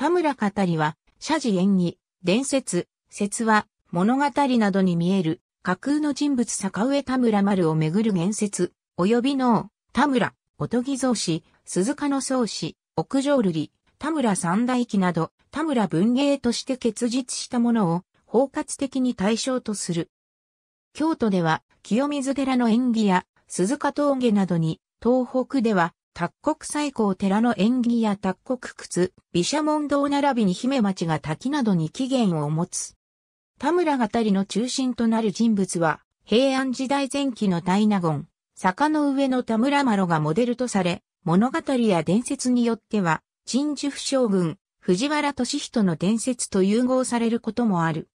田村語りは、謝辞演技、伝説、説話、物語などに見える、架空の人物坂上田村丸をめぐる言説、及びの、田村、おとぎ蔵詞、鈴鹿の創子、屋上瑠璃、田村三大記など、田村文芸として結実したものを、包括的に対象とする。京都では、清水寺の演技や、鈴鹿峠などに、東北では、卓国最高寺の縁起や卓国靴、毘沙門堂並びに姫町が滝などに起源を持つ。田村語りの中心となる人物は、平安時代前期の大納言、坂の上の田村麻呂がモデルとされ、物語や伝説によっては、陳寿不将軍、藤原敏人の伝説と融合されることもある。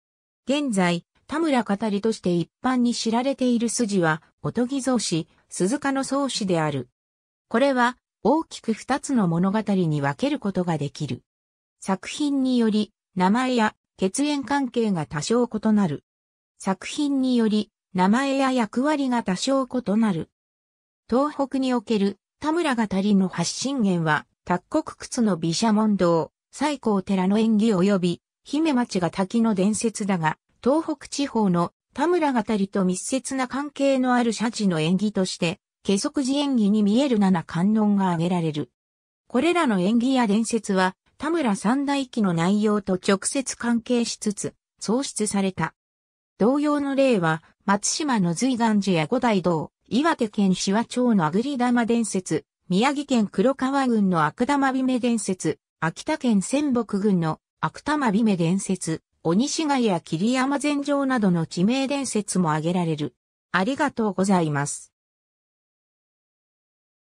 現在、田村語りとして一般に知られている筋は、おとぎ造詞、鈴鹿の創始である。これは大きく二つの物語に分けることができる。作品により名前や血縁関係が多少異なる。作品により名前や役割が多少異なる。東北における田村がりの発信源は、卓国靴の毘沙門堂、最高寺の演技及び、姫町が滝の伝説だが、東北地方の田村がりと密接な関係のある社地の演技として、計測時演技に見える七観音が挙げられる。これらの演技や伝説は、田村三大記の内容と直接関係しつつ、創出された。同様の例は、松島の随岩寺や五大道、岩手県紫波町のあぐり玉伝説、宮城県黒川郡の悪玉美伝説、秋田県仙北郡の悪玉美伝説、鬼志賀や霧山禅城などの地名伝説も挙げられる。ありがとうございます。